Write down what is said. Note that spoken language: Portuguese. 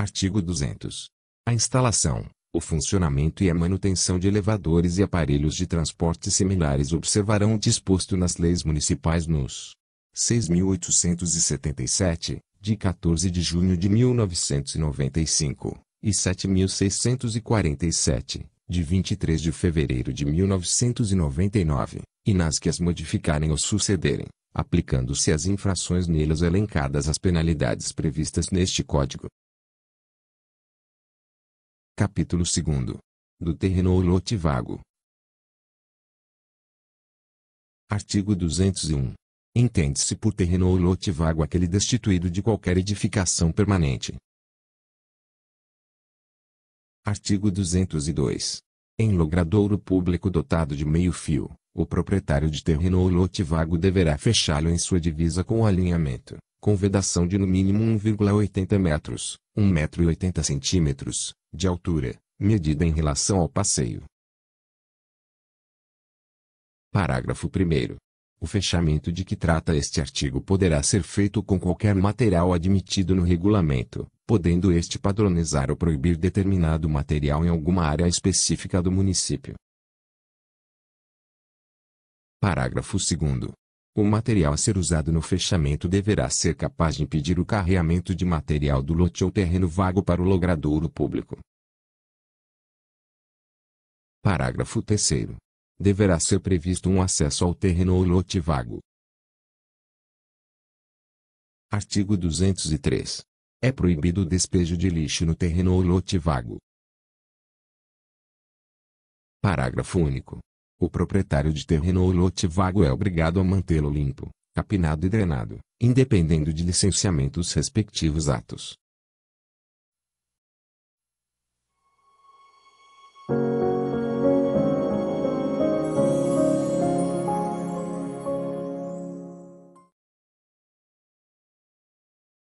Artigo 200. A instalação, o funcionamento e a manutenção de elevadores e aparelhos de transporte similares observarão o disposto nas leis municipais nos 6.877, de 14 de junho de 1995, e 7.647, de 23 de fevereiro de 1999, e nas que as modificarem ou sucederem, aplicando-se às infrações nelas elencadas as penalidades previstas neste Código. Capítulo 2 Do terreno ou lote vago. Artigo 201. Entende-se por terreno ou lote vago aquele destituído de qualquer edificação permanente. Artigo 202. Em logradouro público dotado de meio-fio, o proprietário de terreno ou lote vago deverá fechá-lo em sua divisa com o alinhamento, com vedação de no mínimo 1,80 metros, 1,80 centímetros, de altura, medida em relação ao passeio. Parágrafo 1 o fechamento de que trata este artigo poderá ser feito com qualquer material admitido no regulamento, podendo este padronizar ou proibir determinado material em alguma área específica do município. Parágrafo 2 o material a ser usado no fechamento deverá ser capaz de impedir o carreamento de material do lote ou terreno vago para o logradouro público. Parágrafo 3 Deverá ser previsto um acesso ao terreno ou lote vago. Artigo 203. É proibido o despejo de lixo no terreno ou lote vago. Parágrafo único. O proprietário de terreno ou lote vago é obrigado a mantê-lo limpo, capinado e drenado, independendo de licenciamentos respectivos atos